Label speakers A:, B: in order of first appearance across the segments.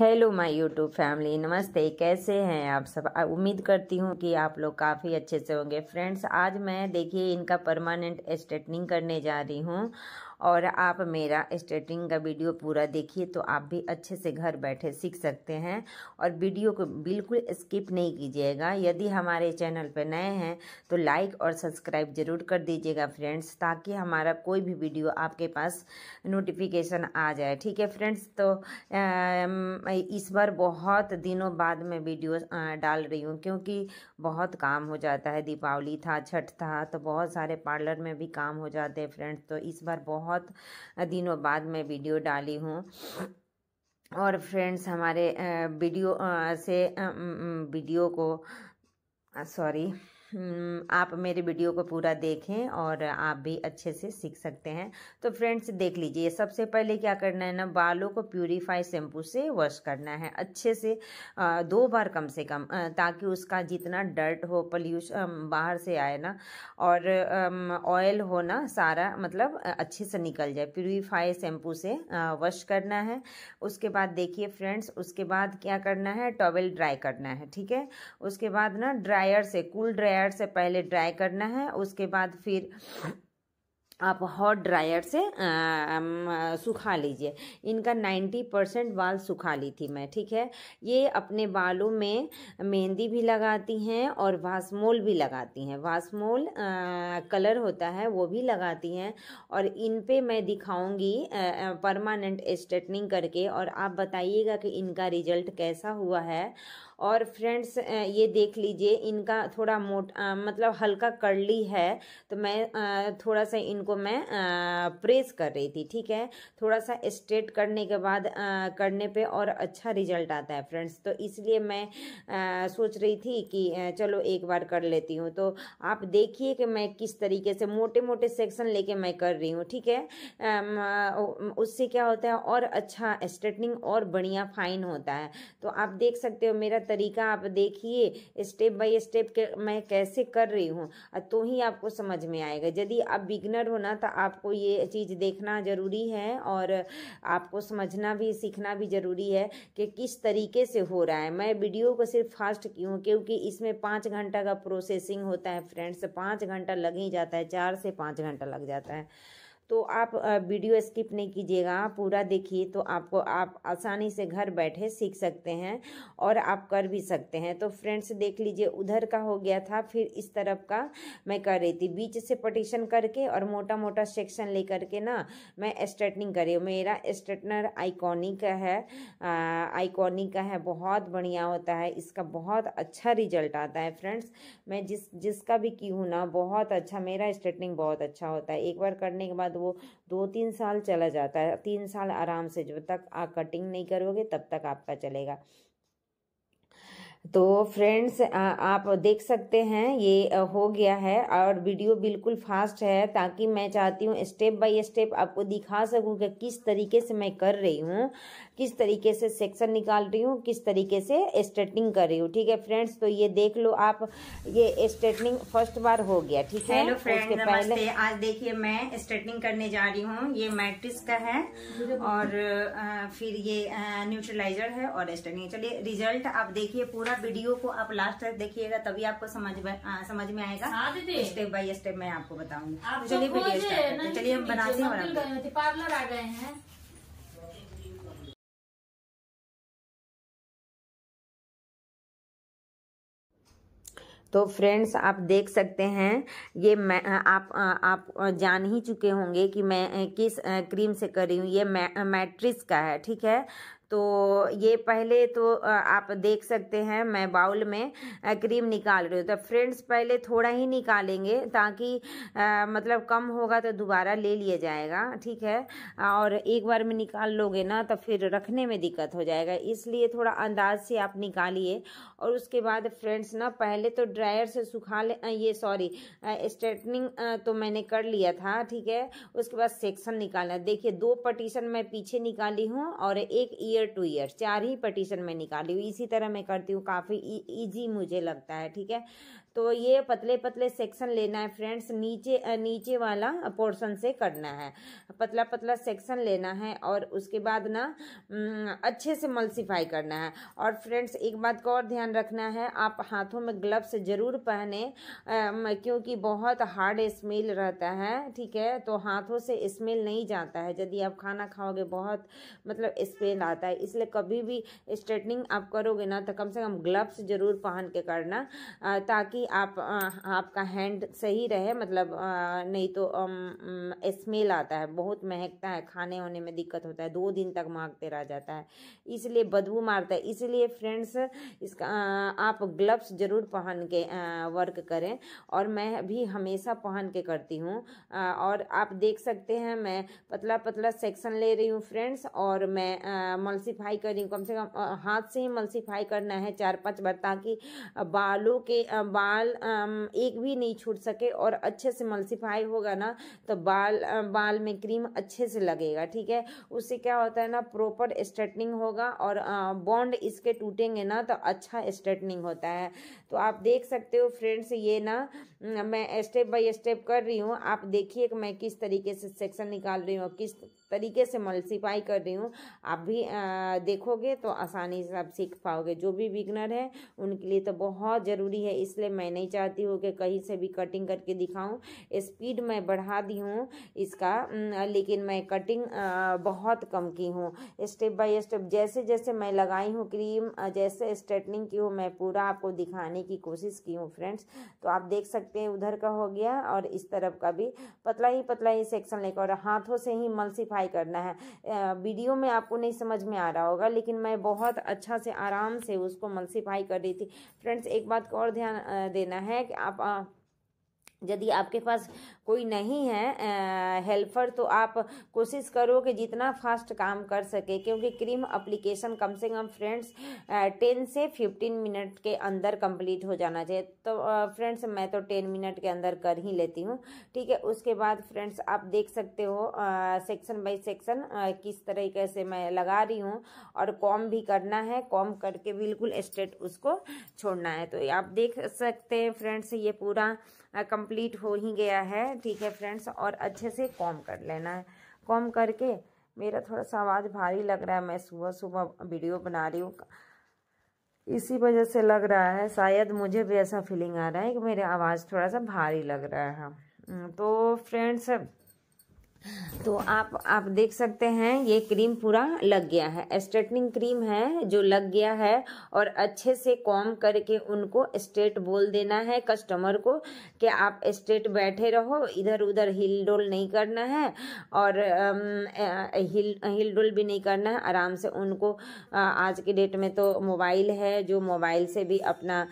A: hello my YouTube family नमस्ते कैसे हैं आप सब उम्मीद करती हूँ कि आप लोग काफ़ी अच्छे से होंगे फ्रेंड्स आज मैं देखिए इनका परमानेंट स्ट्रेटनिंग करने जा रही हूँ और आप मेरा स्टेटिंग का वीडियो पूरा देखिए तो आप भी अच्छे से घर बैठे सीख सकते हैं और वीडियो को बिल्कुल स्किप नहीं कीजिएगा यदि हमारे चैनल पर नए हैं तो लाइक और सब्सक्राइब ज़रूर कर दीजिएगा फ्रेंड्स ताकि हमारा कोई भी वीडियो आपके पास नोटिफिकेशन आ जाए ठीक है फ्रेंड्स तो इस बार बहुत दिनों बाद मैं वीडियो डाल रही हूँ क्योंकि बहुत काम हो जाता है दीपावली था छठ था तो बहुत सारे पार्लर में भी काम हो जाते हैं फ्रेंड्स तो इस बार बहुत बहुत दिनों बाद मैं वीडियो डाली हूँ और फ्रेंड्स हमारे वीडियो से वीडियो को सॉरी हम्म, आप मेरे वीडियो को पूरा देखें और आप भी अच्छे से सीख सकते हैं तो फ्रेंड्स देख लीजिए सबसे पहले क्या करना है ना बालों को प्यूरीफाई शैम्पू से वॉश करना है अच्छे से दो बार कम से कम ताकि उसका जितना डर्ट हो पल्यूशन बाहर से आए ना और ऑयल हो ना सारा मतलब अच्छे से निकल जाए प्यूरीफाई शैम्पू से वॉश करना है उसके बाद देखिए फ्रेंड्स उसके बाद क्या करना है टॉवेल ड्राई करना है ठीक है उसके बाद ना ड्रायर से कूल ड्रायर ड्रायर से पहले ड्राई करना है उसके बाद फिर आप हॉट ड्रायर से सुखा लीजिए इनका 90 परसेंट बाल सुखा ली थी मैं ठीक है ये अपने बालों में मेहंदी भी लगाती हैं और वासमोल भी लगाती हैं वासमोल कलर होता है वो भी लगाती हैं और इन पे मैं दिखाऊंगी परमानेंट स्ट्रेटनिंग करके और आप बताइएगा कि इनका रिजल्ट कैसा हुआ है और फ्रेंड्स ये देख लीजिए इनका थोड़ा मोट मतलब हल्का करली है तो मैं आ, थोड़ा सा इनको मैं आ, प्रेस कर रही थी ठीक है थोड़ा सा स्ट्रेट करने के बाद आ, करने पे और अच्छा रिजल्ट आता है फ्रेंड्स तो इसलिए मैं सोच रही थी कि चलो एक बार कर लेती हूँ तो आप देखिए कि मैं किस तरीके से मोटे मोटे सेक्शन लेके मैं कर रही हूँ ठीक है उससे क्या होता है और अच्छा स्ट्रेटनिंग और बढ़िया फाइन होता है तो आप देख सकते हो मेरा तरीका आप देखिए स्टेप बाय स्टेप मैं कैसे कर रही हूँ तो ही आपको समझ में आएगा यदि आप बिगनर हो ना तो आपको ये चीज़ देखना ज़रूरी है और आपको समझना भी सीखना भी ज़रूरी है कि किस तरीके से हो रहा है मैं वीडियो को सिर्फ फास्ट क्यों क्योंकि इसमें पाँच घंटा का प्रोसेसिंग होता है फ्रेंड्स पाँच घंटा लग ही जाता है चार से पाँच घंटा लग जाता है तो आप वीडियो स्किप नहीं कीजिएगा पूरा देखिए तो आपको आप आसानी से घर बैठे सीख सकते हैं और आप कर भी सकते हैं तो फ्रेंड्स देख लीजिए उधर का हो गया था फिर इस तरफ का मैं कर रही थी बीच से पटिशन करके और मोटा मोटा सेक्शन ले करके ना मैं स्ट्रेटनिंग करी मेरा स्ट्रेटनर आइकॉनिक है आइकॉनिक का है बहुत बढ़िया होता है इसका बहुत अच्छा रिजल्ट आता है फ्रेंड्स मैं जिस जिसका भी की हूँ ना बहुत अच्छा मेरा स्ट्रेटनिंग बहुत अच्छा होता है एक बार करने के बाद वो दो तीन साल चला जाता है तीन साल आराम से जब तक आप कटिंग नहीं करोगे तब तक आपका चलेगा तो फ्रेंड्स आप देख सकते हैं ये हो गया है और वीडियो बिल्कुल फास्ट है ताकि मैं चाहती हूँ स्टेप बाय स्टेप आपको दिखा सकूँ कि किस तरीके से मैं कर रही हूँ किस तरीके से सेक्शन निकाल रही हूँ किस तरीके से स्ट्रेटनिंग कर रही हूँ ठीक है फ्रेंड्स तो ये देख लो आप ये स्ट्रेटनिंग फर्स्ट बार हो गया ठीक है उसके पहले आज देखिए मैं स्ट्रेटनिंग करने जा रही हूँ ये मैट्रिक्स का है और फिर ये न्यूट्रलाइजर है और स्ट्रेटनिंग चलिए रिजल्ट आप देखिए पूरा पूरा वीडियो को आप लास्ट तक देखिएगा तभी आपको समझ आ, समझ में आएगा स्टेप बाय स्टेप मैं आपको बताऊंगी चलिए वीडियो चलिए हम बनाते हैं पार्लर आ गए हैं तो फ्रेंड्स आप देख सकते हैं ये मैं आप आप जान ही चुके होंगे कि मैं किस क्रीम से कर रही हूँ ये मै, मैट्रिस का है ठीक है तो ये पहले तो आप देख सकते हैं मैं बाउल में क्रीम निकाल रही हूँ तो फ्रेंड्स पहले थोड़ा ही निकालेंगे ताकि मतलब कम होगा तो दोबारा ले लिया जाएगा ठीक है और एक बार में निकाल लोगे ना तो फिर रखने में दिक्कत हो जाएगा इसलिए थोड़ा अंदाज से आप निकालिए और उसके बाद फ्रेंड्स ना पहले तो ड्रायर से सुखा ले ये सॉरी स्ट्रेटनिंग तो मैंने कर लिया था ठीक है उसके बाद सेक्शन निकालना देखिए दो पटीशन मैं पीछे निकाली हूँ और एक ईयर ईयर टू ईयर चार ही पटिशन में निकाली हुई इसी तरह मैं करती हूँ काफ़ी ईजी e-, मुझे लगता है ठीक है तो ये पतले पतले सेक्शन लेना है फ्रेंड्स नीचे नीचे वाला पोर्शन से करना है पतला पतला सेक्शन लेना है और उसके बाद ना अच्छे से मल्सीफाई करना है और फ्रेंड्स एक बात का और ध्यान रखना है आप हाथों में ग्लव्स ज़रूर पहने क्योंकि बहुत हार्ड स्मेल रहता है ठीक है तो हाथों से स्मेल नहीं जाता है यदि आप खाना खाओगे बहुत मतलब स्मेल आता है इसलिए कभी भी स्ट्रेटनिंग आप करोगे ना तो कम से कम ग्लव्स ज़रूर पहन के करना ताकि कि आप आ, आपका हैंड सही रहे मतलब आ, नहीं तो स्मेल आता है बहुत महकता है खाने होने में दिक्कत होता है दो दिन तक मांगते रह जाता है इसलिए बदबू मारता है इसलिए फ्रेंड्स इसका आ, आप ग्लव्स ज़रूर पहन के वर्क करें और मैं भी हमेशा पहन के करती हूँ और आप देख सकते हैं मैं पतला पतला सेक्शन ले रही हूँ फ्रेंड्स और मैं मल्सीफाई कर रही हूँ कम से कम हाथ से ही मल्सीफाई करना है चार पाँच बार ताकि बालों के बाल बाल एक भी नहीं छूट सके और अच्छे से मल्सीफाई होगा ना तो बाल बाल में क्रीम अच्छे से लगेगा ठीक है उससे क्या होता है ना प्रॉपर स्ट्रेटनिंग होगा और बॉन्ड इसके टूटेंगे ना तो अच्छा स्ट्रेटनिंग होता है तो आप देख सकते हो फ्रेंड्स ये ना मैं स्टेप बाय स्टेप कर रही हूँ आप देखिए कि मैं किस तरीके से सेक्शन निकाल रही हूँ किस तरीके से मल्सीफाई कर रही हूँ आप भी आ, देखोगे तो आसानी से आप सीख पाओगे जो भी बिगनर है उनके लिए तो बहुत ज़रूरी है इसलिए मैं नहीं चाहती हूँ कि कहीं से भी कटिंग करके दिखाऊँ स्पीड मैं बढ़ा दी हूँ इसका लेकिन मैं कटिंग आ, बहुत कम की हूँ स्टेप बाय स्टेप जैसे जैसे मैं लगाई हूँ क्रीम जैसे स्ट्रेटनिंग की हूँ मैं पूरा आपको दिखाने की कोशिश की हूँ फ्रेंड्स तो आप देख सकते हैं उधर का हो गया और इस तरफ का भी पतला ही पतला ही सेक्शन लेकर और हाथों से ही मल्सीफाई वेरीफाई करना है वीडियो में आपको नहीं समझ में आ रहा होगा लेकिन मैं बहुत अच्छा से आराम से उसको मल्सीफाई कर रही थी फ्रेंड्स एक बात को और ध्यान देना है कि आप यदि आपके पास कोई नहीं है हेल्पर तो आप कोशिश करो कि जितना फास्ट काम कर सके क्योंकि क्रीम अप्लीकेशन कम से कम फ्रेंड्स टेन से फिफ्टीन मिनट के अंदर कंप्लीट हो जाना चाहिए तो फ्रेंड्स मैं तो टेन मिनट के अंदर कर ही लेती हूँ ठीक है उसके बाद फ्रेंड्स आप देख सकते हो सेक्शन बाय सेक्शन किस तरीके से मैं लगा रही हूँ और कॉम भी करना है कॉम करके बिल्कुल स्ट्रेट उसको छोड़ना है तो आप देख सकते हैं फ्रेंड्स ये पूरा कंप्लीट हो ही गया है ठीक है फ्रेंड्स और अच्छे से कॉम कर लेना है कॉम करके मेरा थोड़ा सा आवाज़ भारी लग रहा है मैं सुबह सुबह वीडियो बना रही हूँ इसी वजह से लग रहा है शायद मुझे भी ऐसा फीलिंग आ रहा है कि मेरी आवाज़ थोड़ा सा भारी लग रहा है हम्म, तो फ्रेंड्स तो आप आप देख सकते हैं ये क्रीम पूरा लग गया है स्ट्रेटनिंग क्रीम है जो लग गया है और अच्छे से कॉम करके उनको स्ट्रेट बोल देना है कस्टमर को कि आप स्ट्रेट बैठे रहो इधर उधर हिल डोल नहीं करना है और हिल हिल डोल भी नहीं करना है आराम से उनको आज के डेट में तो मोबाइल है जो मोबाइल से भी अपना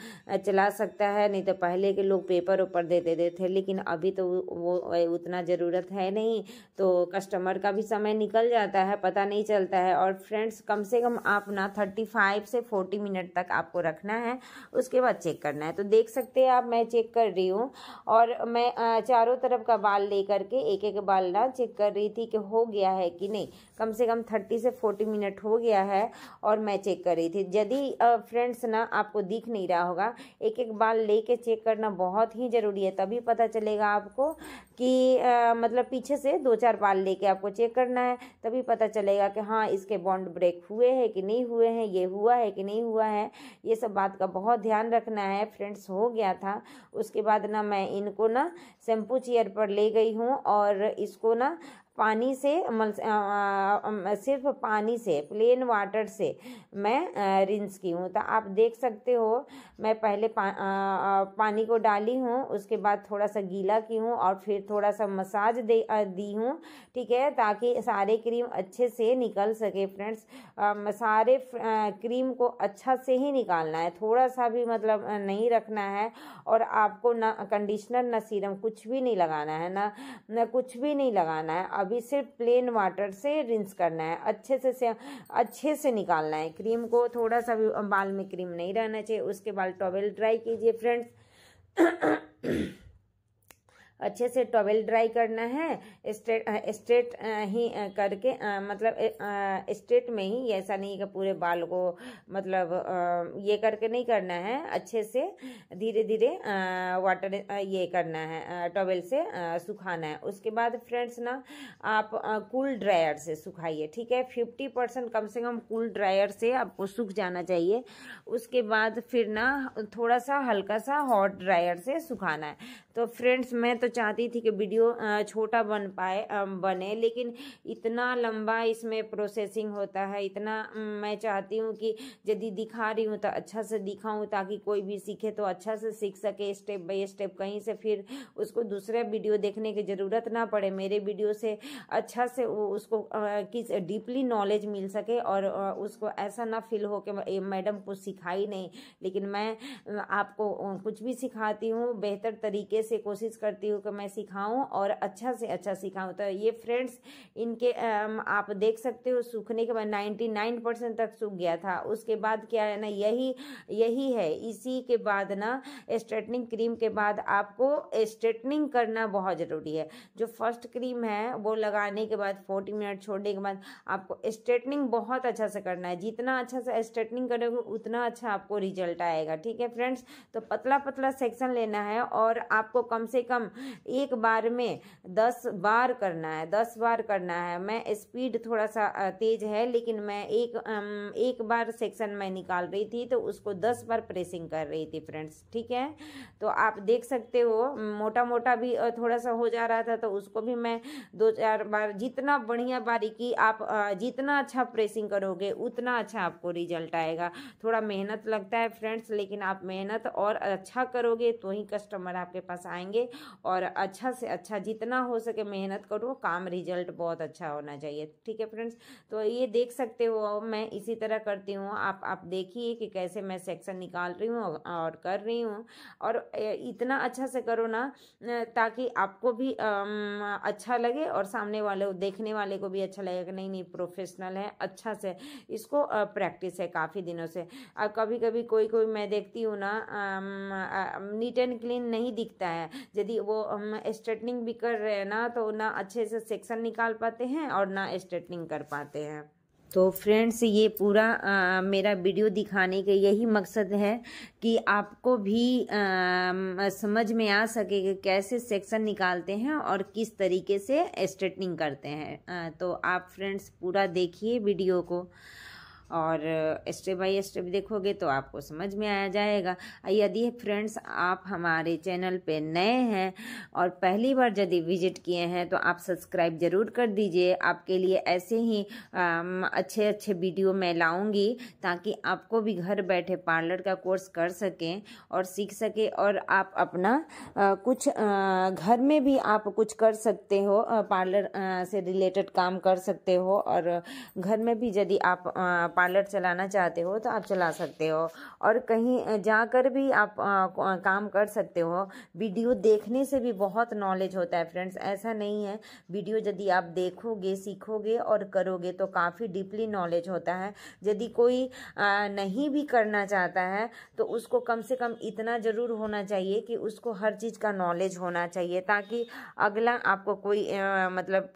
A: चला सकता है नहीं तो पहले के लोग पेपर ऊपर देते थे लेकिन अभी तो वो उतना ज़रूरत है नहीं तो कस्टमर का भी समय निकल जाता है पता नहीं चलता है और फ्रेंड्स कम से कम आप ना थर्टी फाइव से फोर्टी मिनट तक आपको रखना है उसके बाद चेक करना है तो देख सकते हैं आप मैं चेक कर रही हूँ और मैं चारों तरफ का बाल ले करके एक एक बाल ना चेक कर रही थी कि हो गया है कि नहीं कम से कम थर्टी से फोर्टी मिनट हो गया है और मैं चेक कर रही थी यदि फ्रेंड्स ना आपको दिख नहीं रहा होगा एक एक बाल लेके चेक करना बहुत ही ज़रूरी है तभी पता चलेगा आपको कि आ, मतलब पीछे से दो चार बाल लेके आपको चेक करना है तभी पता चलेगा कि हाँ इसके बॉन्ड ब्रेक हुए हैं कि नहीं हुए हैं ये हुआ है कि नहीं हुआ है ये सब बात का बहुत ध्यान रखना है फ्रेंड्स हो गया था उसके बाद ना मैं इनको ना शैम्पू चेयर पर ले गई हूँ और इसको ना पानी से सिर्फ पानी से प्लेन वाटर से मैं रिंस की हूँ तो आप देख सकते हो मैं पहले पा, आ, पानी को डाली हूँ उसके बाद थोड़ा सा गीला की हूँ और फिर थोड़ा सा मसाज दे दी हूँ ठीक है ताकि सारे क्रीम अच्छे से निकल सके फ्रेंड्स सारे क्रीम को अच्छा से ही निकालना है थोड़ा सा भी मतलब नहीं रखना है और आपको ना कंडीशनर ना सीरम कुछ भी नहीं लगाना है ना ना कुछ भी नहीं लगाना है अब अभी सिर्फ प्लेन वाटर से रिंस करना है अच्छे से, से अच्छे से निकालना है क्रीम को थोड़ा सा भी बाल में क्रीम नहीं रहना चाहिए उसके बाद टॉवेल ड्राई कीजिए फ्रेंड्स अच्छे से टॉवेल ड्राई करना है स्ट्रेट स्ट्रेट ही करके मतलब स्ट्रेट में ही ऐसा नहीं कि पूरे बाल को मतलब ये करके नहीं करना है अच्छे से धीरे धीरे वाटर ये करना है टॉवेल से सुखाना है उसके बाद फ्रेंड्स ना आप कूल ड्रायर से सुखाइए ठीक है फिफ्टी परसेंट कम से कम कूल ड्रायर से आपको सूख जाना चाहिए उसके बाद फिर ना थोड़ा सा हल्का सा हॉट ड्रायर से सुखाना है तो फ्रेंड्स मैं तो तो चाहती थी कि वीडियो छोटा बन पाए बने लेकिन इतना लंबा इसमें प्रोसेसिंग होता है इतना मैं चाहती हूँ कि यदि दिखा रही हूँ तो अच्छा से दिखाऊँ ताकि कोई भी सीखे तो अच्छा से सीख सके स्टेप बाई स्टेप कहीं से फिर उसको दूसरे वीडियो देखने की ज़रूरत ना पड़े मेरे वीडियो से अच्छा से उसको किस डीपली नॉलेज मिल सके और उसको ऐसा ना फील हो कि मैडम कुछ सिखाई नहीं लेकिन मैं आपको कुछ भी सिखाती हूँ बेहतर तरीके से कोशिश करती हूँ बच्चों को मैं सिखाऊं और अच्छा से अच्छा सिखाऊं तो ये फ्रेंड्स इनके आप देख सकते हो सूखने के बाद नाइन्टी नाइन परसेंट तक सूख गया था उसके बाद क्या है ना यही यही है इसी के बाद ना स्ट्रेटनिंग क्रीम के बाद आपको स्ट्रेटनिंग करना बहुत ज़रूरी है जो फर्स्ट क्रीम है वो लगाने के बाद फोर्टी मिनट छोड़ने के बाद आपको स्ट्रेटनिंग बहुत अच्छा से करना है जितना अच्छा से स्ट्रेटनिंग करोगे उतना अच्छा आपको रिजल्ट आएगा ठीक है फ्रेंड्स तो पतला पतला सेक्शन लेना है और आपको कम से कम एक बार में दस बार करना है दस बार करना है मैं स्पीड थोड़ा सा तेज है लेकिन मैं एक एक बार सेक्शन में निकाल रही थी तो उसको दस बार प्रेसिंग कर रही थी फ्रेंड्स ठीक है तो आप देख सकते हो मोटा मोटा भी थोड़ा सा हो जा रहा था तो उसको भी मैं दो चार बार जितना बढ़िया बारीकी आप जितना अच्छा प्रेसिंग करोगे उतना अच्छा आपको रिजल्ट आएगा थोड़ा मेहनत लगता है फ्रेंड्स लेकिन आप मेहनत और अच्छा करोगे तो ही कस्टमर आपके पास आएंगे और और अच्छा से अच्छा जितना हो सके मेहनत करो काम रिजल्ट बहुत अच्छा होना चाहिए ठीक है फ्रेंड्स तो ये देख सकते हो मैं इसी तरह करती हूँ आप आप देखिए कि कैसे मैं सेक्शन निकाल रही हूँ और कर रही हूँ और इतना अच्छा से करो ना ताकि आपको भी अच्छा लगे और सामने वाले देखने वाले को भी अच्छा लगेगा कि नहीं नहीं प्रोफेशनल है अच्छा से इसको प्रैक्टिस है काफ़ी दिनों से कभी कभी कोई कोई मैं देखती हूँ ना नीट एंड क्लीन नहीं दिखता है यदि वो हम स्ट्रेटनिंग भी कर रहे हैं ना तो ना अच्छे से सेक्शन निकाल पाते हैं और ना स्ट्रेटनिंग कर पाते हैं तो फ्रेंड्स ये पूरा आ, मेरा वीडियो दिखाने का यही मकसद है कि आपको भी आ, समझ में आ सके कि कैसे सेक्शन निकालते हैं और किस तरीके से स्ट्रेटनिंग करते हैं आ, तो आप फ्रेंड्स पूरा देखिए वीडियो को और स्टेप बाय स्टेप देखोगे तो आपको समझ में आया जाएगा यदि फ्रेंड्स आप हमारे चैनल पे नए हैं और पहली बार यदि विजिट किए हैं तो आप सब्सक्राइब ज़रूर कर दीजिए आपके लिए ऐसे ही अच्छे अच्छे वीडियो मैं लाऊंगी ताकि आपको भी घर बैठे पार्लर का कोर्स कर सकें और सीख सके और आप अपना कुछ घर में भी आप कुछ कर सकते हो पार्लर से रिलेटेड काम कर सकते हो और घर में भी यदि आप पार्लर चलाना चाहते हो तो आप चला सकते हो और कहीं जाकर भी आप आ, काम कर सकते हो वीडियो देखने से भी बहुत नॉलेज होता है फ्रेंड्स ऐसा नहीं है वीडियो यदि आप देखोगे सीखोगे और करोगे तो काफ़ी डीपली नॉलेज होता है यदि कोई आ, नहीं भी करना चाहता है तो उसको कम से कम इतना ज़रूर होना चाहिए कि उसको हर चीज़ का नॉलेज होना चाहिए ताकि अगला आपको कोई आ, मतलब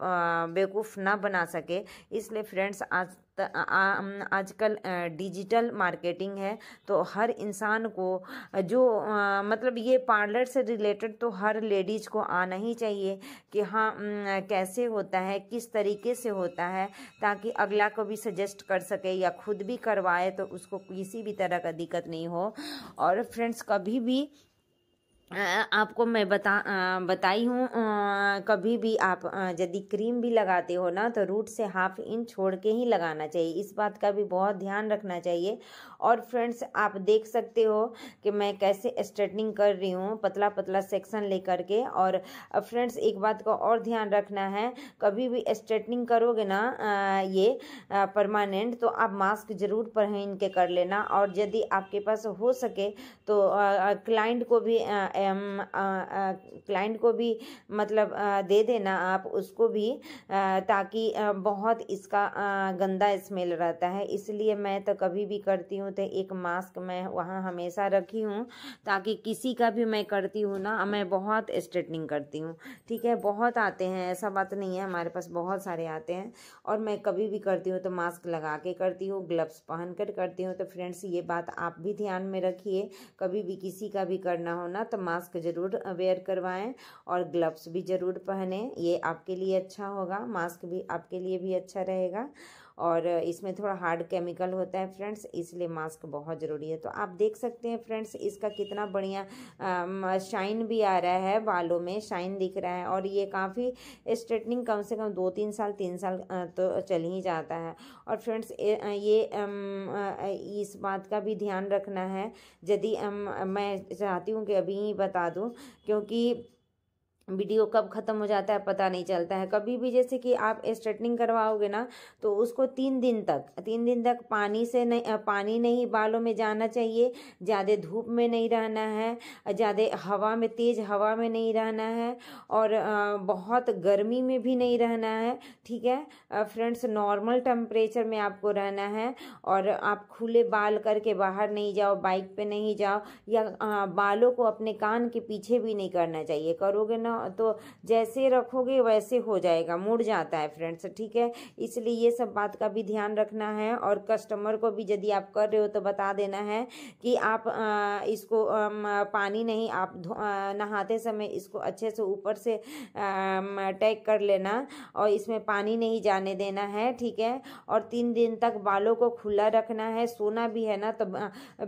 A: बेवकूफ़ ना बना सके इसलिए फ्रेंड्स आज आजकल डिजिटल मार्केटिंग है तो हर इंसान को जो मतलब ये पार्लर से रिलेटेड तो हर लेडीज़ को आना ही चाहिए कि हाँ कैसे होता है किस तरीके से होता है ताकि अगला को भी सजेस्ट कर सके या खुद भी करवाए तो उसको किसी भी तरह का दिक्कत नहीं हो और फ्रेंड्स कभी भी आपको मैं बता बताई हूँ कभी भी आप यदि क्रीम भी लगाते हो ना तो रूट से हाफ इंच छोड़ के ही लगाना चाहिए इस बात का भी बहुत ध्यान रखना चाहिए और फ्रेंड्स आप देख सकते हो कि मैं कैसे स्ट्रेटनिंग कर रही हूँ पतला पतला सेक्शन ले करके और फ्रेंड्स एक बात का और ध्यान रखना है कभी भी स्ट्रेटनिंग करोगे ना ये परमानेंट तो आप मास्क ज़रूर पहन के कर लेना और यदि आपके पास हो सके तो क्लाइंट को भी क्लाइंट को भी मतलब दे देना आप उसको भी ताकि बहुत इसका गंदा स्मेल रहता है इसलिए मैं तो कभी भी करती हूँ तो एक मास्क मैं वहाँ हमेशा रखी हूँ ताकि किसी का भी मैं करती हूँ ना मैं बहुत स्ट्रेटनिंग करती हूँ ठीक है बहुत आते हैं ऐसा बात नहीं है हमारे पास बहुत सारे आते हैं और मैं कभी भी करती हूँ तो मास्क लगा के करती हूँ ग्लव्स पहन कर करती हूँ तो फ्रेंड्स ये बात आप भी ध्यान में रखिए कभी भी किसी का भी करना हो ना तो मास्क ज़रूर वेयर करवाएं और ग्लव्स भी ज़रूर पहने ये आपके लिए अच्छा होगा मास्क भी आपके लिए भी अच्छा रहेगा और इसमें थोड़ा हार्ड केमिकल होता है फ्रेंड्स इसलिए मास्क बहुत ज़रूरी है तो आप देख सकते हैं फ्रेंड्स इसका कितना बढ़िया शाइन भी आ रहा है बालों में शाइन दिख रहा है और ये काफ़ी स्ट्रेटनिंग कम से कम दो तीन साल तीन साल तो चल ही जाता है और फ्रेंड्स ये इस बात का भी ध्यान रखना है यदि मैं चाहती हूँ कि अभी ही बता दूँ क्योंकि वीडियो कब ख़त्म हो जाता है पता नहीं चलता है कभी भी जैसे कि आप स्ट्रेटनिंग करवाओगे ना तो उसको तीन दिन तक तीन दिन तक पानी से नहीं पानी नहीं बालों में जाना चाहिए ज़्यादा धूप में नहीं रहना है ज़्यादा हवा में तेज़ हवा में नहीं रहना है और बहुत गर्मी में भी नहीं रहना है ठीक है फ्रेंड्स नॉर्मल टेम्परेचर में आपको रहना है और आप खुले बाल करके बाहर नहीं जाओ बाइक पर नहीं जाओ या बालों को अपने कान के पीछे भी नहीं करना चाहिए करोगे ना तो जैसे रखोगे वैसे हो जाएगा मुड़ जाता है फ्रेंड्स ठीक है इसलिए ये सब बात का भी ध्यान रखना है और कस्टमर को भी यदि आप कर रहे हो तो बता देना है कि आप इसको पानी नहीं आप नहाते समय इसको अच्छे से ऊपर से टैग कर लेना और इसमें पानी नहीं जाने देना है ठीक है और तीन दिन तक बालों को खुला रखना है सोना भी है ना तो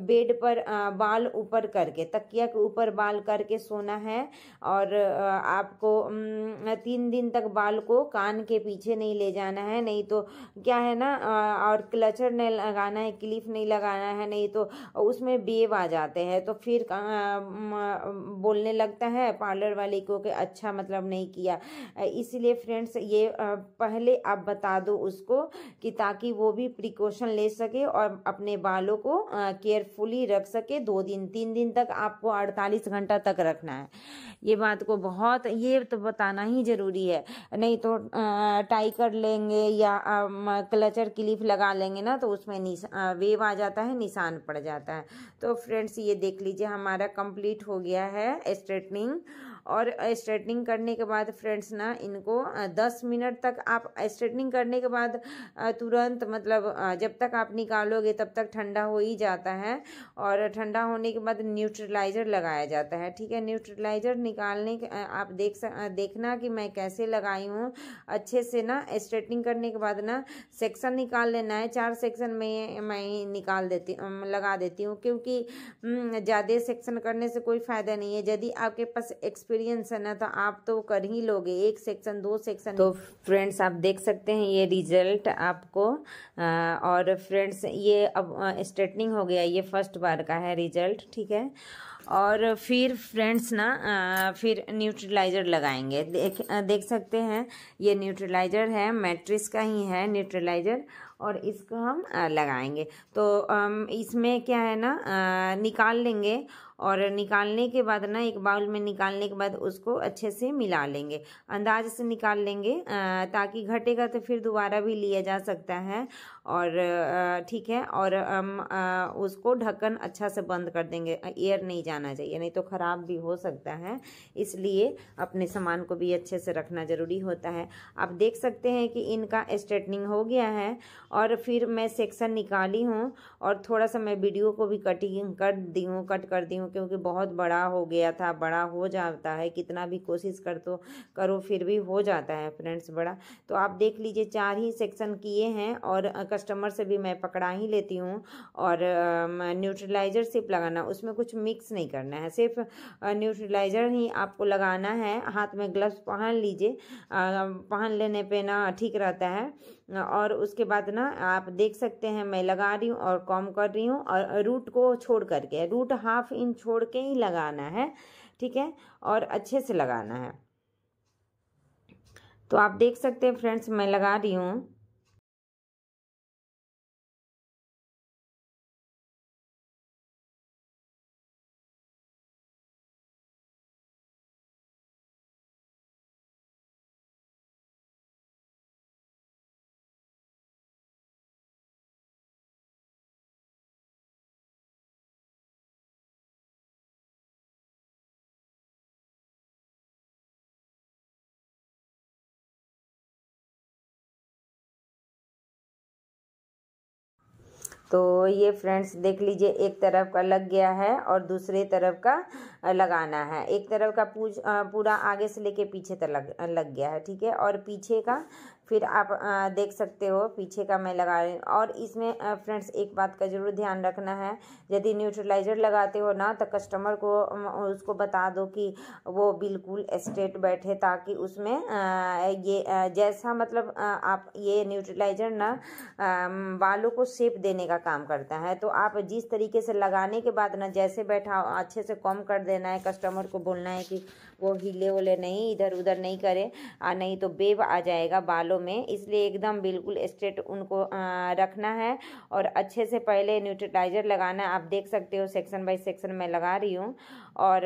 A: बेड पर बाल ऊपर करके तकिया के ऊपर बाल करके सोना है और आपको तीन दिन तक बाल को कान के पीछे नहीं ले जाना है नहीं तो क्या है ना और क्लचर नहीं लगाना है क्लिप नहीं लगाना है नहीं तो उसमें बेब आ जाते हैं तो फिर बोलने लगता है पार्लर वाले को कि अच्छा मतलब नहीं किया इसलिए फ्रेंड्स ये पहले आप बता दो उसको कि ताकि वो भी प्रिकॉशन ले सके और अपने बालों को केयरफुली रख सके दो दिन तीन दिन तक आपको अड़तालीस घंटा तक रखना है ये बात को बहुत बहुत ये तो बताना ही ज़रूरी है नहीं तो टाई कर लेंगे या क्लचर क्लिप लगा लेंगे ना तो उसमें वेव आ जाता है निशान पड़ जाता है तो फ्रेंड्स ये देख लीजिए हमारा कंप्लीट हो गया है स्ट्रेटनिंग और स्ट्रेटनिंग करने के बाद फ्रेंड्स ना इनको दस मिनट तक आप स्ट्रेटनिंग करने के बाद तुरंत मतलब जब तक आप निकालोगे तब तक ठंडा हो ही जाता है और ठंडा होने के बाद न्यूट्रलाइज़र लगाया जाता है ठीक है न्यूट्रलाइज़र निकालने के आप देख सक देखना कि मैं कैसे लगाई हूँ अच्छे से ना स्ट्रेटनिंग करने के बाद ना सेक्शन निकाल लेना है चार सेक्शन में मैं निकाल देती लगा देती हूँ क्योंकि हम्म, ज़्यादा सेक्शन करने से कोई फ़ायदा नहीं है यदि आपके पास एक्सपीरियंस एक्सपीरियंस है ना तो आप तो कर ही लोगे एक सेक्शन दो सेक्शन तो फ्रेंड्स आप देख सकते हैं ये रिजल्ट आपको आ, और फ्रेंड्स ये अब स्ट्रेटनिंग हो गया ये फर्स्ट बार का है रिजल्ट ठीक है और फिर फ्रेंड्स ना फिर न्यूट्रलाइज़र लगाएंगे देख देख सकते हैं ये न्यूट्रलाइज़र है मैट्रिस का ही है न्यूट्रलाइज़र और इसको हम लगाएंगे तो इसमें क्या है ना निकाल लेंगे और निकालने के बाद ना एक बाउल में निकालने के बाद उसको अच्छे से मिला लेंगे अंदाज से निकाल लेंगे ताकि घटेगा तो फिर दोबारा भी लिया जा सकता है और ठीक है और उसको ढक्कन अच्छा से बंद कर देंगे एयर नहीं जाना चाहिए नहीं तो ख़राब भी हो सकता है इसलिए अपने सामान को भी अच्छे से रखना ज़रूरी होता है आप देख सकते हैं कि इनका स्ट्रेटनिंग हो गया है और फिर मैं सेक्शन निकाली हूँ और थोड़ा सा मैं वीडियो को भी कटिंग कर दी हूँ कट कर दी हूँ क्योंकि बहुत बड़ा हो गया था बड़ा हो जाता है कितना भी कोशिश कर तो करो फिर भी हो जाता है फ्रेंड्स बड़ा तो आप देख लीजिए चार ही सेक्शन किए हैं और कस्टमर से भी मैं पकड़ा ही लेती हूँ और न्यूट्रलाइज़र सिर्फ लगाना उसमें कुछ मिक्स नहीं करना है सिर्फ न्यूट्रलाइज़र ही आपको लगाना है हाथ में ग्लव्स पहन लीजिए पहन लेने पर ना ठीक रहता है और उसके बाद ना आप देख सकते हैं मैं लगा रही हूँ और कॉम कर रही हूँ और रूट को छोड़ करके रूट हाफ इंच छोड़ के ही लगाना है ठीक है और अच्छे से लगाना है तो आप देख सकते हैं फ्रेंड्स मैं लगा रही हूँ तो ये फ्रेंड्स देख लीजिए एक तरफ का लग गया है और दूसरे तरफ का लगाना है एक तरफ का पूछ पूरा आगे से लेके पीछे तक लग लग गया है ठीक है और पीछे का फिर आप देख सकते हो पीछे का मैं लगा रही हूँ और इसमें फ्रेंड्स एक बात का ज़रूर ध्यान रखना है यदि न्यूट्रलाइज़र लगाते हो ना तो कस्टमर को उसको बता दो कि वो बिल्कुल स्ट्रेट बैठे ताकि उसमें ये जैसा मतलब आप ये न्यूट्रलाइज़र ना बालों को शेप देने का काम करता है तो आप जिस तरीके से लगाने के बाद ना जैसे बैठा अच्छे से कम कर देना है कस्टमर को बोलना है कि वो हिले वोले नहीं इधर उधर नहीं करे नहीं तो बेब आ जाएगा बालों बालों में इसलिए एकदम बिल्कुल स्ट्रेट उनको रखना है और अच्छे से पहले न्यूट्रिलाइजर लगाना आप देख सकते हो सेक्शन बाई सेक्शन मैं लगा रही हूँ और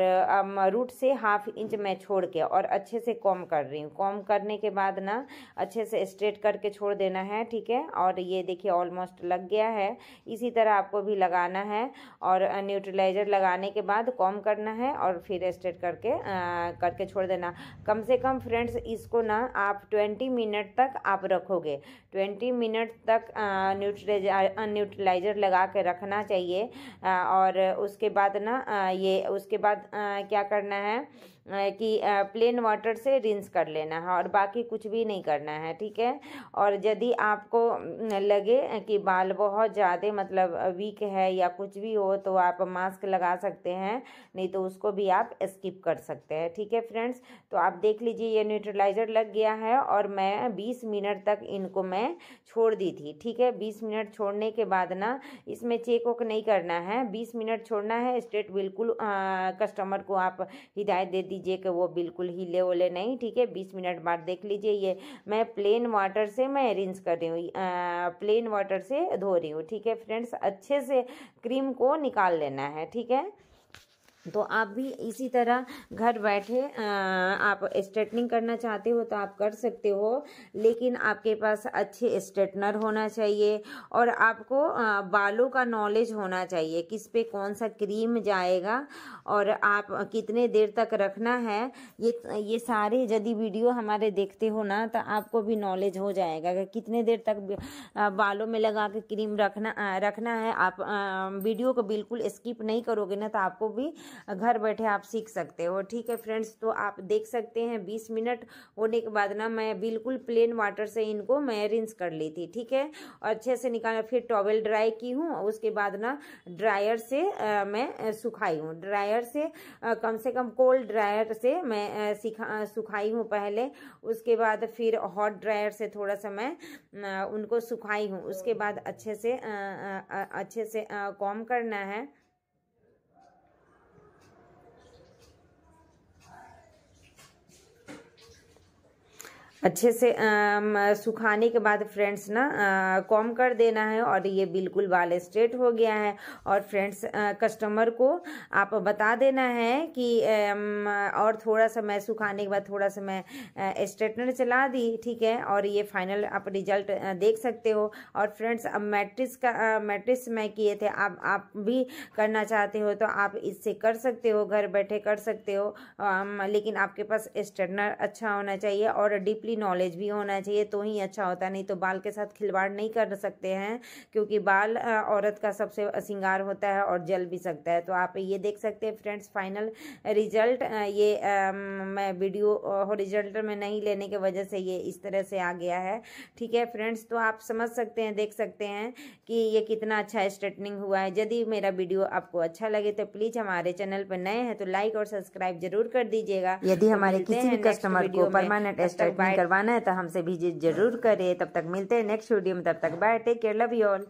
A: रूट से हाफ इंच मैं छोड़ के और अच्छे से कॉम कर रही हूँ कॉम करने के बाद ना अच्छे से स्ट्रेट करके छोड़ देना है ठीक है और ये देखिए ऑलमोस्ट लग गया है इसी तरह आपको भी लगाना है और न्यूट्रलाइज़र लगाने के बाद कॉम करना है और फिर स्ट्रेट करके आ, करके छोड़ देना कम से कम फ्रेंड्स इसको ना आप ट्वेंटी मिनट तक आप रखोगे ट्वेंटी मिनट तक न्यूट्रलाइजर न्यूट्रलाइज़र लगा के रखना चाहिए आ, और उसके बाद ना ये उसके बाद आ, क्या करना है कि प्लेन वाटर से रिंस कर लेना है और बाकी कुछ भी नहीं करना है ठीक है और यदि आपको लगे कि बाल बहुत ज़्यादा मतलब वीक है या कुछ भी हो तो आप मास्क लगा सकते हैं नहीं तो उसको भी आप स्किप कर सकते हैं ठीक है फ्रेंड्स तो आप देख लीजिए ये न्यूट्रलाइज़र लग गया है और मैं बीस मिनट तक इनको मैं छोड़ दी थी ठीक है बीस मिनट छोड़ने के बाद ना इसमें चेक वोक नहीं करना है बीस मिनट छोड़ना है स्टेट बिल्कुल आ, कस्टमर को आप हिदायत दे दीजिए लीजिए कि वो बिल्कुल हिले वले नहीं ठीक है बीस मिनट बाद देख लीजिए ये मैं प्लेन वाटर से मैं रिंस कर रही हूँ प्लेन वाटर से धो रही हूँ ठीक है फ्रेंड्स अच्छे से क्रीम को निकाल लेना है ठीक है तो आप भी इसी तरह घर बैठे आप स्ट्रेटनिंग करना चाहते हो तो आप कर सकते हो लेकिन आपके पास अच्छे स्ट्रेटनर होना चाहिए और आपको बालों का नॉलेज होना चाहिए किस पे कौन सा क्रीम जाएगा और आप कितने देर तक रखना है ये ये सारे यदि वीडियो हमारे देखते हो ना तो आपको भी नॉलेज हो जाएगा कि कितने देर तक बालों में लगा के क्रीम रखना रखना है आप वीडियो को बिल्कुल स्किप नहीं करोगे ना तो आपको भी घर बैठे आप सीख सकते हो ठीक है फ्रेंड्स तो आप देख सकते हैं बीस मिनट होने के बाद ना मैं बिल्कुल प्लेन वाटर से इनको मैं रिंस कर ली थी ठीक है और अच्छे से निकाला फिर टॉवल ड्राई की हूँ उसके बाद ना ड्रायर से आ, मैं सुखाई हूँ ड्रायर से आ, कम से कम कोल्ड ड्रायर से मैं सिखा सुखाई हूँ पहले उसके बाद फिर हॉट ड्रायर से थोड़ा सा मैं उनको सुखाई हूँ उसके बाद अच्छे से आ, आ, अच्छे से कॉम करना है अच्छे से सुखाने के बाद फ्रेंड्स ना कॉम कर देना है और ये बिल्कुल बाल स्ट्रेट हो गया है और फ्रेंड्स कस्टमर को आप बता देना है कि और थोड़ा सा मैं सुखाने के बाद थोड़ा सा मैं स्ट्रेटनर चला दी ठीक है और ये फाइनल आप रिजल्ट देख सकते हो और फ्रेंड्स अब मैट्रिक्स का मैट्रिक्स मैं किए थे आप आप भी करना चाहते हो तो आप इससे कर सकते हो घर बैठे कर सकते हो लेकिन आपके पास स्ट्रेटनर अच्छा होना चाहिए और डीपली डीपली नॉलेज भी होना चाहिए तो ही अच्छा होता नहीं तो बाल के साथ खिलवाड़ नहीं कर सकते हैं क्योंकि बाल औरत का सबसे श्रृंगार होता है और जल भी सकता है तो आप ये देख सकते हैं फ्रेंड्स फाइनल रिजल्ट ये मैं वीडियो रिजल्ट में नहीं लेने की वजह से ये इस तरह से आ गया है ठीक है फ्रेंड्स तो आप समझ सकते हैं देख सकते हैं कि ये कितना अच्छा स्ट्रेटनिंग हुआ है यदि मेरा वीडियो आपको अच्छा लगे तो प्लीज़ हमारे चैनल पर नए हैं तो लाइक और सब्सक्राइब जरूर कर दीजिएगा यदि तो हमारे किसी भी कस्टमर को परमानेंट स्ट्रेटनिंग करवाना है तो हमसे विजिट जरूर करें तब तक मिलते हैं नेक्स्ट वीडियो में तब तक bye take care love you all